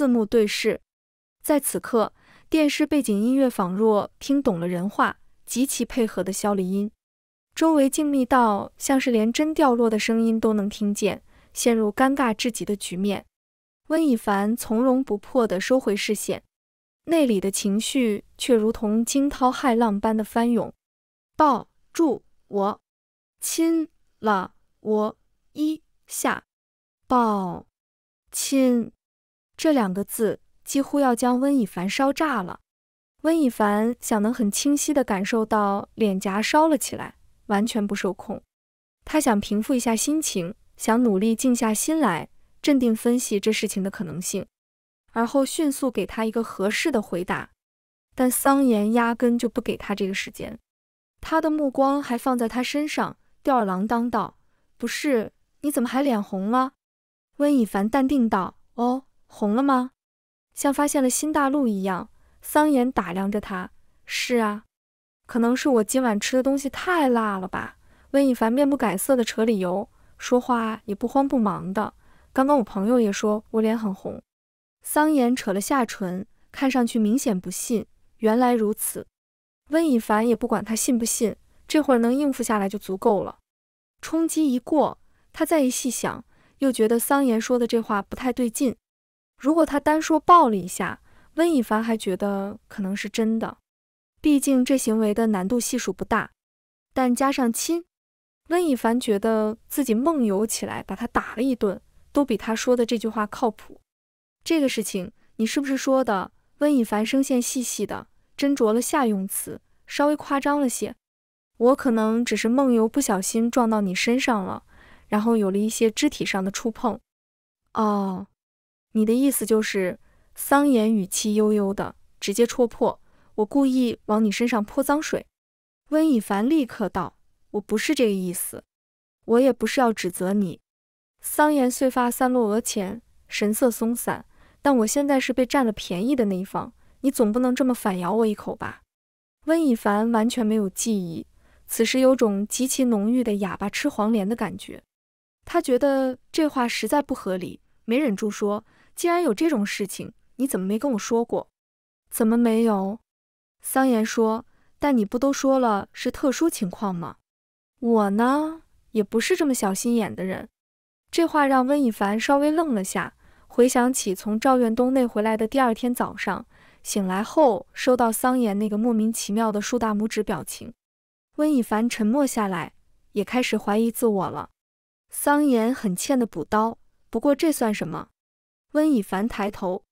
四目对视，在此刻，电视背景音乐仿若听懂了人话，极其配合的消了音。周围静谧到像是连针掉落的声音都能听见，陷入尴尬至极的局面。温以凡从容不迫的收回视线，内里的情绪却如同惊涛骇浪般的翻涌，抱住我，亲了我一下，抱亲。这两个字几乎要将温以凡烧炸了。温以凡想能很清晰地感受到脸颊烧了起来，完全不受控。他想平复一下心情，想努力静下心来，镇定分析这事情的可能性，而后迅速给他一个合适的回答。但桑延压根就不给他这个时间，他的目光还放在他身上，吊儿郎当道：“不是，你怎么还脸红了？”温以凡淡定道：“哦。”红了吗？像发现了新大陆一样，桑岩打量着他。是啊，可能是我今晚吃的东西太辣了吧。温以凡面不改色的扯理由，说话也不慌不忙的。刚刚我朋友也说我脸很红。桑岩扯了下唇，看上去明显不信。原来如此。温以凡也不管他信不信，这会儿能应付下来就足够了。冲击一过，他再一细想，又觉得桑岩说的这话不太对劲。如果他单说抱了一下，温以凡还觉得可能是真的，毕竟这行为的难度系数不大。但加上亲，温以凡觉得自己梦游起来把他打了一顿，都比他说的这句话靠谱。这个事情你是不是说的？温以凡声线细细的斟酌了下用词，稍微夸张了些。我可能只是梦游不小心撞到你身上了，然后有了一些肢体上的触碰。哦。你的意思就是，桑言语气悠悠的，直接戳破我故意往你身上泼脏水。温以凡立刻道：“我不是这个意思，我也不是要指责你。”桑言碎发散落额前，神色松散，但我现在是被占了便宜的那一方，你总不能这么反咬我一口吧？温以凡完全没有记忆，此时有种极其浓郁的哑巴吃黄连的感觉，他觉得这话实在不合理，没忍住说。既然有这种事情，你怎么没跟我说过？怎么没有？桑言说，但你不都说了是特殊情况吗？我呢，也不是这么小心眼的人。这话让温以凡稍微愣了下，回想起从赵院东内回来的第二天早上，醒来后收到桑言那个莫名其妙的竖大拇指表情，温以凡沉默下来，也开始怀疑自我了。桑言很欠的补刀，不过这算什么？温以凡抬头，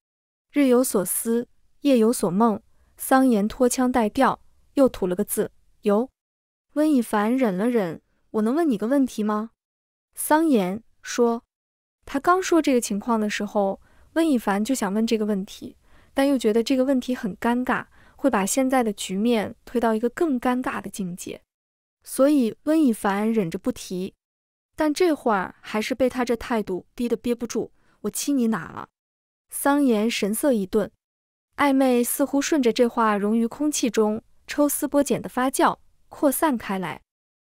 日有所思，夜有所梦。桑延拖腔带调，又吐了个字“有。”温以凡忍了忍，“我能问你个问题吗？”桑延说：“他刚说这个情况的时候，温以凡就想问这个问题，但又觉得这个问题很尴尬，会把现在的局面推到一个更尴尬的境界，所以温以凡忍着不提。但这会儿还是被他这态度逼得憋不住。”我亲你哪了？桑延神色一顿，暧昧似乎顺着这话融于空气中，抽丝剥茧的发酵扩散开来。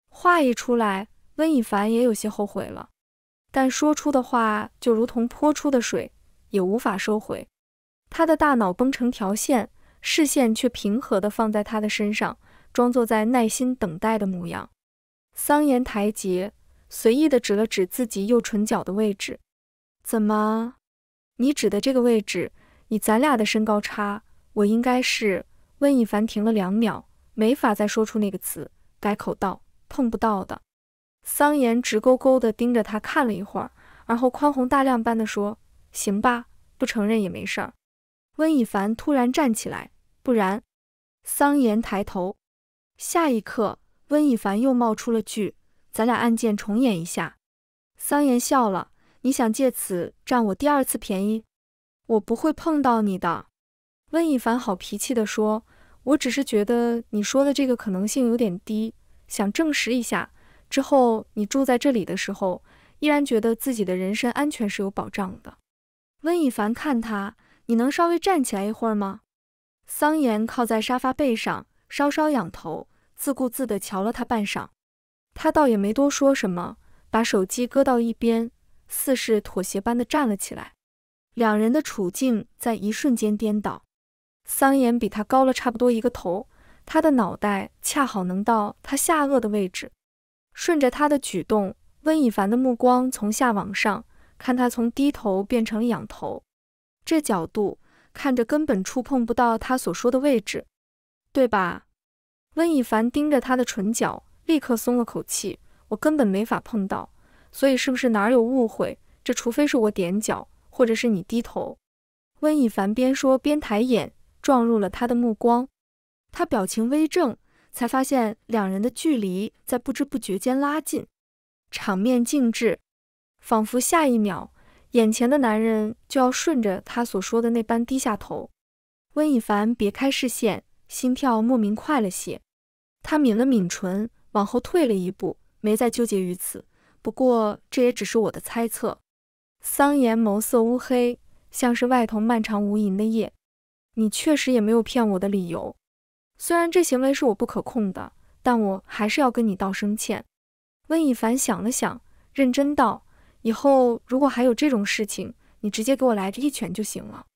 话一出来，温以凡也有些后悔了，但说出的话就如同泼出的水，也无法收回。他的大脑绷成条线，视线却平和的放在他的身上，装作在耐心等待的模样。桑延抬睫，随意的指了指自己右唇角的位置。怎么？你指的这个位置，以咱俩的身高差，我应该是温以凡停了两秒，没法再说出那个词，改口道碰不到的。桑延直勾勾的盯着他看了一会儿，而后宽宏大量般的说：“行吧，不承认也没事儿。”温以凡突然站起来，不然。桑延抬头，下一刻，温以凡又冒出了句：“咱俩案件重演一下。”桑延笑了。你想借此占我第二次便宜？我不会碰到你的。温以凡好脾气地说：“我只是觉得你说的这个可能性有点低，想证实一下。之后你住在这里的时候，依然觉得自己的人身安全是有保障的。”温以凡看他，你能稍微站起来一会儿吗？桑延靠在沙发背上，稍稍仰头，自顾自地瞧了他半晌，他倒也没多说什么，把手机搁到一边。似是妥协般的站了起来，两人的处境在一瞬间颠倒。桑延比他高了差不多一个头，他的脑袋恰好能到他下颚的位置。顺着他的举动，温以凡的目光从下往上看，他从低头变成了仰头，这角度看着根本触碰不到他所说的位置，对吧？温以凡盯着他的唇角，立刻松了口气，我根本没法碰到。所以，是不是哪有误会？这除非是我踮脚，或者是你低头。温以凡边说边抬眼，撞入了他的目光。他表情微怔，才发现两人的距离在不知不觉间拉近，场面静止，仿佛下一秒眼前的男人就要顺着他所说的那般低下头。温以凡别开视线，心跳莫名快了些。他抿了抿唇，往后退了一步，没再纠结于此。不过这也只是我的猜测。桑延眸色乌黑，像是外头漫长无垠的夜。你确实也没有骗我的理由。虽然这行为是我不可控的，但我还是要跟你道声歉。温以凡想了想，认真道：“以后如果还有这种事情，你直接给我来这一拳就行了。”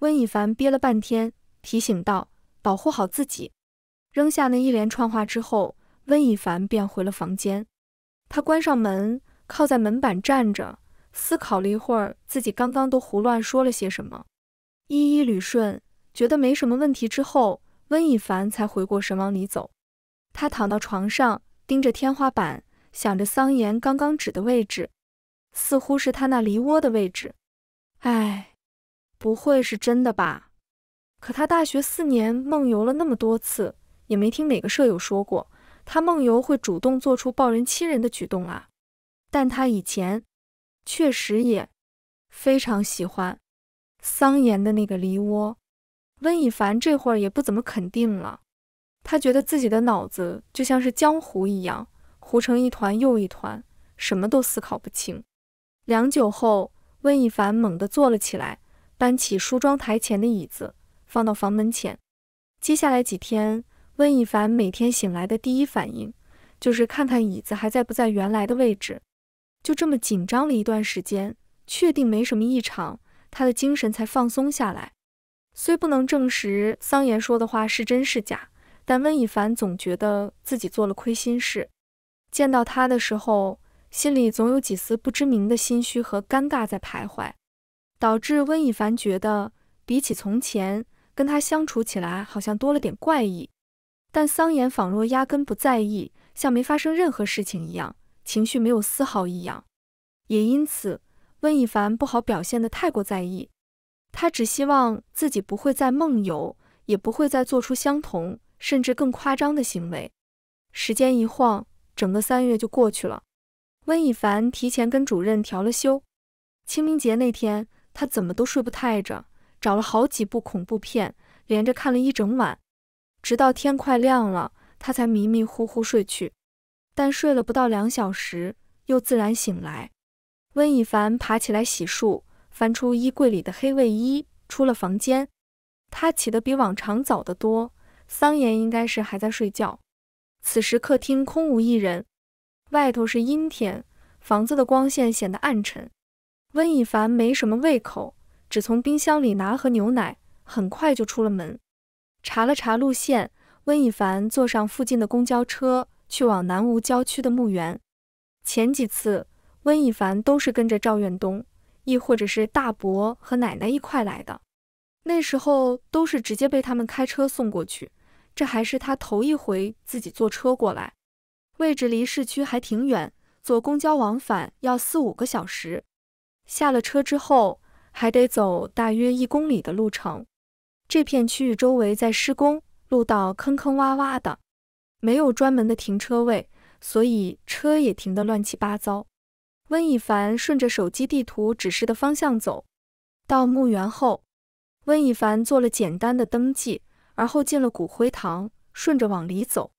温以凡憋了半天，提醒道：“保护好自己。”扔下那一连串话之后，温以凡便回了房间。他关上门，靠在门板站着，思考了一会儿，自己刚刚都胡乱说了些什么，一一捋顺，觉得没什么问题之后，温以凡才回过神，往里走。他躺到床上，盯着天花板，想着桑延刚刚指的位置，似乎是他那梨窝的位置。哎，不会是真的吧？可他大学四年梦游了那么多次，也没听哪个舍友说过。他梦游会主动做出抱人欺人的举动啊，但他以前确实也非常喜欢桑延的那个梨窝。温以凡这会儿也不怎么肯定了，他觉得自己的脑子就像是浆糊一样，糊成一团又一团，什么都思考不清。良久后，温以凡猛地坐了起来，搬起梳妆台前的椅子，放到房门前。接下来几天。温以凡每天醒来的第一反应就是看看椅子还在不在原来的位置，就这么紧张了一段时间，确定没什么异常，他的精神才放松下来。虽不能证实桑延说的话是真是假，但温以凡总觉得自己做了亏心事。见到他的时候，心里总有几丝不知名的心虚和尴尬在徘徊，导致温以凡觉得比起从前，跟他相处起来好像多了点怪异。但桑延仿若压根不在意，像没发生任何事情一样，情绪没有丝毫异样。也因此，温以凡不好表现得太过在意。他只希望自己不会再梦游，也不会再做出相同甚至更夸张的行为。时间一晃，整个三月就过去了。温以凡提前跟主任调了休。清明节那天，他怎么都睡不太着，找了好几部恐怖片，连着看了一整晚。直到天快亮了，他才迷迷糊糊睡去。但睡了不到两小时，又自然醒来。温以凡爬起来洗漱，翻出衣柜里的黑卫衣，出了房间。他起得比往常早得多，桑延应该是还在睡觉。此时客厅空无一人，外头是阴天，房子的光线显得暗沉。温以凡没什么胃口，只从冰箱里拿盒牛奶，很快就出了门。查了查路线，温以凡坐上附近的公交车，去往南吴郊区的墓园。前几次，温以凡都是跟着赵远东，亦或者是大伯和奶奶一块来的，那时候都是直接被他们开车送过去。这还是他头一回自己坐车过来，位置离市区还挺远，坐公交往返要四五个小时。下了车之后，还得走大约一公里的路程。这片区域周围在施工，路道坑坑洼洼的，没有专门的停车位，所以车也停得乱七八糟。温以凡顺着手机地图指示的方向走，到墓园后，温以凡做了简单的登记，而后进了骨灰堂，顺着往里走，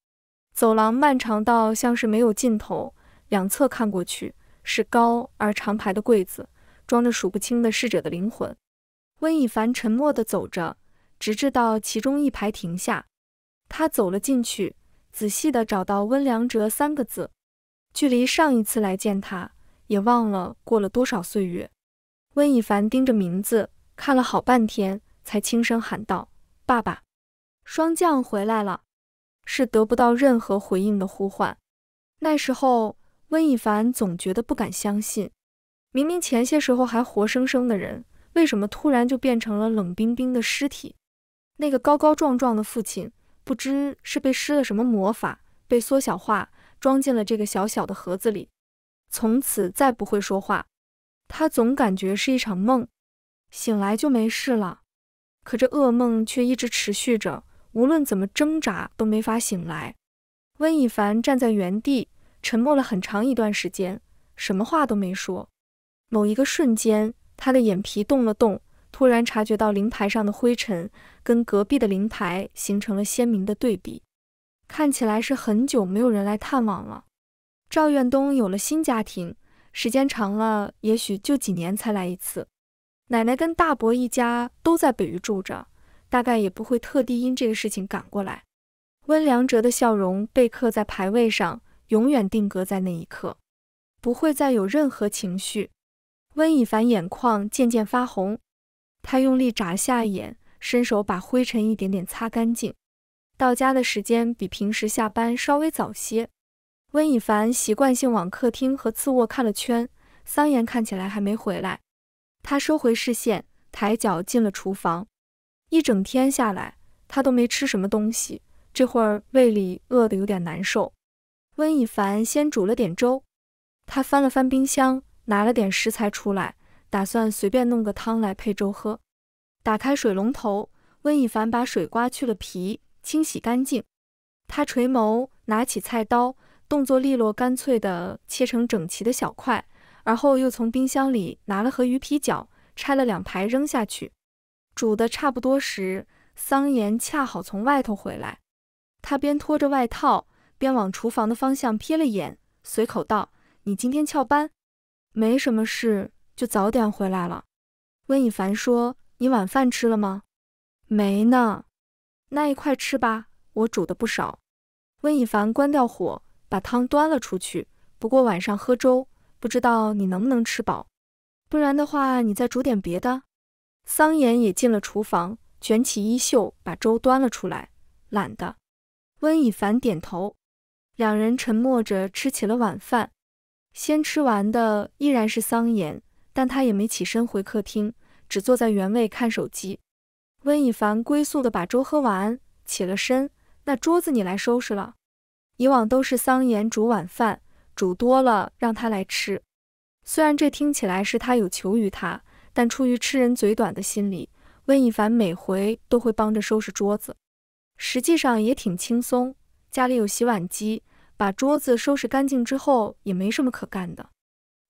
走廊漫长到像是没有尽头，两侧看过去是高而长排的柜子，装着数不清的逝者的灵魂。温以凡沉默地走着。直至到其中一排停下，他走了进去，仔细的找到“温良哲”三个字。距离上一次来见他，也忘了过了多少岁月。温以凡盯着名字看了好半天，才轻声喊道：“爸爸，霜降回来了。”是得不到任何回应的呼唤。那时候，温以凡总觉得不敢相信，明明前些时候还活生生的人，为什么突然就变成了冷冰冰的尸体？那个高高壮壮的父亲，不知是被施了什么魔法，被缩小化装进了这个小小的盒子里，从此再不会说话。他总感觉是一场梦，醒来就没事了。可这噩梦却一直持续着，无论怎么挣扎都没法醒来。温以凡站在原地，沉默了很长一段时间，什么话都没说。某一个瞬间，他的眼皮动了动。突然察觉到灵牌上的灰尘，跟隔壁的灵牌形成了鲜明的对比，看起来是很久没有人来探望了。赵远东有了新家庭，时间长了，也许就几年才来一次。奶奶跟大伯一家都在北域住着，大概也不会特地因这个事情赶过来。温良哲的笑容被刻在牌位上，永远定格在那一刻，不会再有任何情绪。温以凡眼眶渐渐发红。他用力眨下眼，伸手把灰尘一点点擦干净。到家的时间比平时下班稍微早些。温以凡习惯性往客厅和次卧看了圈，桑延看起来还没回来。他收回视线，抬脚进了厨房。一整天下来，他都没吃什么东西，这会儿胃里饿得有点难受。温以凡先煮了点粥，他翻了翻冰箱，拿了点食材出来。打算随便弄个汤来配粥喝。打开水龙头，温以凡把水瓜去了皮，清洗干净。他垂眸拿起菜刀，动作利落干脆的切成整齐的小块，而后又从冰箱里拿了盒鱼皮饺，拆了两排扔下去。煮的差不多时，桑延恰好从外头回来。他边拖着外套，边往厨房的方向瞥了眼，随口道：“你今天翘班？没什么事。”就早点回来了。温以凡说：“你晚饭吃了吗？没呢，那一块吃吧，我煮的不少。”温以凡关掉火，把汤端了出去。不过晚上喝粥，不知道你能不能吃饱，不然的话你再煮点别的。桑延也进了厨房，卷起衣袖把粥端了出来。懒得。温以凡点头。两人沉默着吃起了晚饭。先吃完的依然是桑延。但他也没起身回客厅，只坐在原位看手机。温以凡龟速地把粥喝完，起了身。那桌子你来收拾了。以往都是桑延煮晚饭，煮多了让他来吃。虽然这听起来是他有求于他，但出于吃人嘴短的心理，温以凡每回都会帮着收拾桌子。实际上也挺轻松，家里有洗碗机，把桌子收拾干净之后也没什么可干的。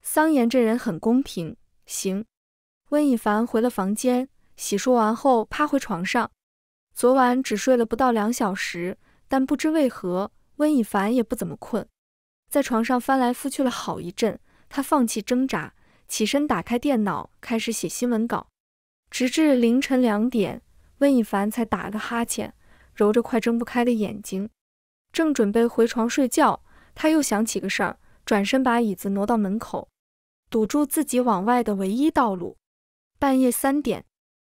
桑延这人很公平。行，温以凡回了房间，洗漱完后趴回床上。昨晚只睡了不到两小时，但不知为何，温以凡也不怎么困。在床上翻来覆去了好一阵，他放弃挣扎，起身打开电脑，开始写新闻稿，直至凌晨两点，温以凡才打了个哈欠，揉着快睁不开的眼睛，正准备回床睡觉，他又想起个事儿，转身把椅子挪到门口。堵住自己往外的唯一道路。半夜三点，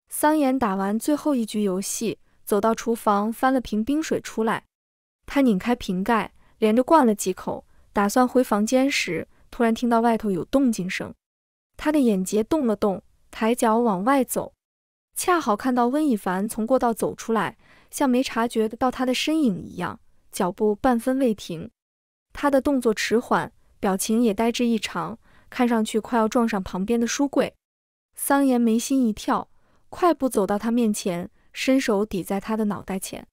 桑延打完最后一局游戏，走到厨房，翻了瓶冰水出来。他拧开瓶盖，连着灌了几口，打算回房间时，突然听到外头有动静声。他的眼睫动了动，抬脚往外走，恰好看到温以凡从过道走出来，像没察觉到他的身影一样，脚步半分未停。他的动作迟缓，表情也呆滞异常。看上去快要撞上旁边的书柜，桑延眉心一跳，快步走到他面前，伸手抵在他的脑袋前，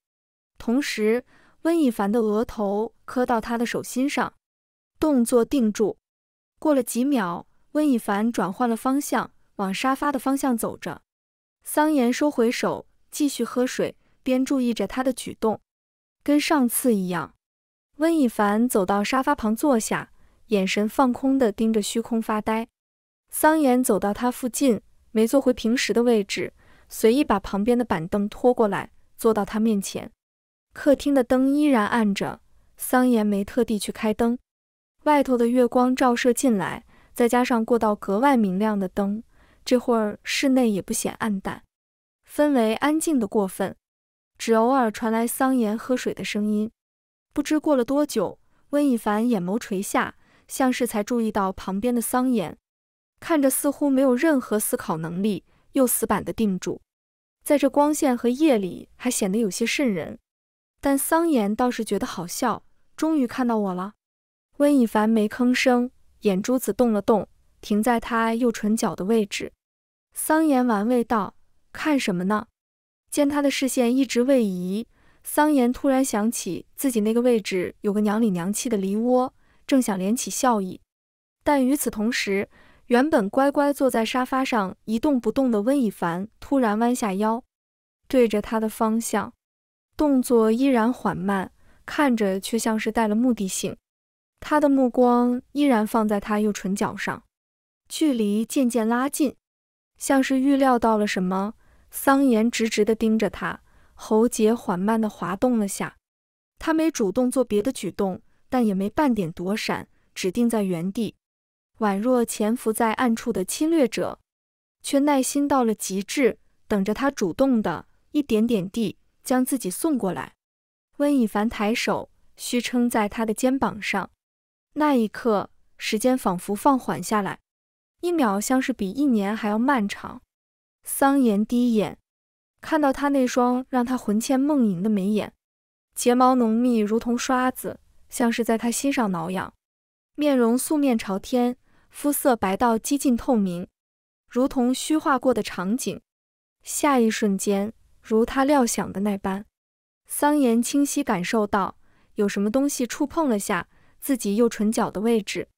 同时温以凡的额头磕到他的手心上，动作定住。过了几秒，温以凡转换了方向，往沙发的方向走着。桑岩收回手，继续喝水，边注意着他的举动，跟上次一样。温以凡走到沙发旁坐下。眼神放空地盯着虚空发呆，桑延走到他附近，没坐回平时的位置，随意把旁边的板凳拖过来坐到他面前。客厅的灯依然暗着，桑延没特地去开灯。外头的月光照射进来，再加上过道格外明亮的灯，这会儿室内也不显暗淡，氛围安静的过分，只偶尔传来桑延喝水的声音。不知过了多久，温以凡眼眸垂下。像是才注意到旁边的桑岩，看着似乎没有任何思考能力，又死板的定住，在这光线和夜里还显得有些渗人。但桑岩倒是觉得好笑，终于看到我了。温以凡没吭声，眼珠子动了动，停在他右唇角的位置。桑岩玩味道：“看什么呢？”见他的视线一直位移，桑岩突然想起自己那个位置有个娘里娘气的梨窝。正想敛起笑意，但与此同时，原本乖乖坐在沙发上一动不动的温以凡突然弯下腰，对着他的方向，动作依然缓慢，看着却像是带了目的性。他的目光依然放在他右唇角上，距离渐渐拉近，像是预料到了什么。桑延直直的盯着他，喉结缓慢的滑动了下，他没主动做别的举动。但也没半点躲闪，只定在原地，宛若潜伏在暗处的侵略者，却耐心到了极致，等着他主动的，一点点地将自己送过来。温以凡抬手虚撑在他的肩膀上，那一刻，时间仿佛放缓下来，一秒像是比一年还要漫长。桑延低眼，看到他那双让他魂牵梦萦的眉眼，睫毛浓密，如同刷子。像是在他心上挠痒，面容素面朝天，肤色白到几近透明，如同虚化过的场景。下一瞬间，如他料想的那般，桑延清晰感受到有什么东西触碰了下自己右唇角的位置。